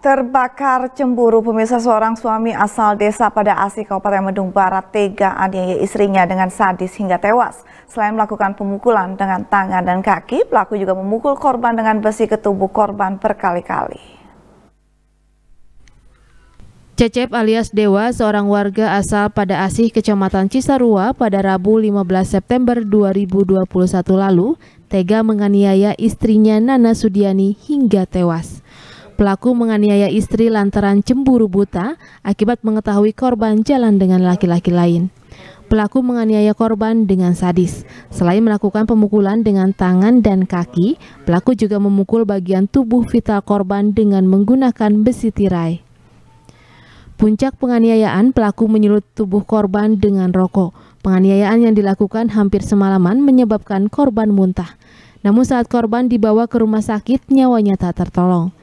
Terbakar cemburu, pemirsa seorang suami asal desa pada Asi, Kabupaten Mendung Barat tega aniaya istrinya dengan sadis hingga tewas. Selain melakukan pemukulan dengan tangan dan kaki, pelaku juga memukul korban dengan besi ke tubuh korban berkali-kali. Cecep alias Dewa, seorang warga asal pada Asih, Kecamatan Cisarua pada Rabu 15 September 2021 lalu, tega menganiaya istrinya Nana Sudiani hingga tewas. Pelaku menganiaya istri lantaran cemburu buta akibat mengetahui korban jalan dengan laki-laki lain. Pelaku menganiaya korban dengan sadis. Selain melakukan pemukulan dengan tangan dan kaki, pelaku juga memukul bagian tubuh vital korban dengan menggunakan besi tirai. Puncak penganiayaan, pelaku menyulut tubuh korban dengan rokok. Penganiayaan yang dilakukan hampir semalaman menyebabkan korban muntah. Namun saat korban dibawa ke rumah sakit, nyawanya tak tertolong.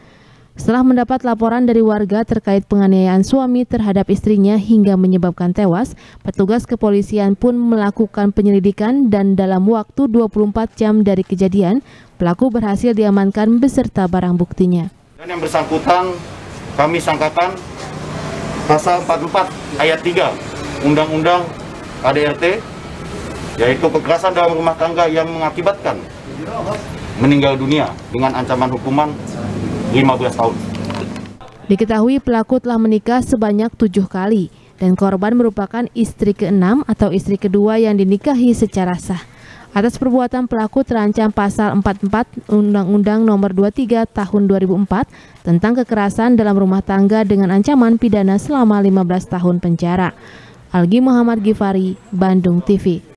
Setelah mendapat laporan dari warga terkait penganiayaan suami terhadap istrinya hingga menyebabkan tewas, petugas kepolisian pun melakukan penyelidikan dan dalam waktu 24 jam dari kejadian, pelaku berhasil diamankan beserta barang buktinya. Dan yang bersangkutan kami sangkakan pasal 44 ayat 3 Undang-Undang ADRT yaitu kekerasan dalam rumah tangga yang mengakibatkan meninggal dunia dengan ancaman hukuman 15 tahun. Diketahui pelaku telah menikah sebanyak tujuh kali dan korban merupakan istri keenam atau istri kedua yang dinikahi secara sah. Atas perbuatan pelaku terancam pasal 44 Undang-Undang Nomor 23 Tahun 2004 tentang kekerasan dalam rumah tangga dengan ancaman pidana selama 15 tahun penjara. Algi Muhammad Gifari, Bandung TV.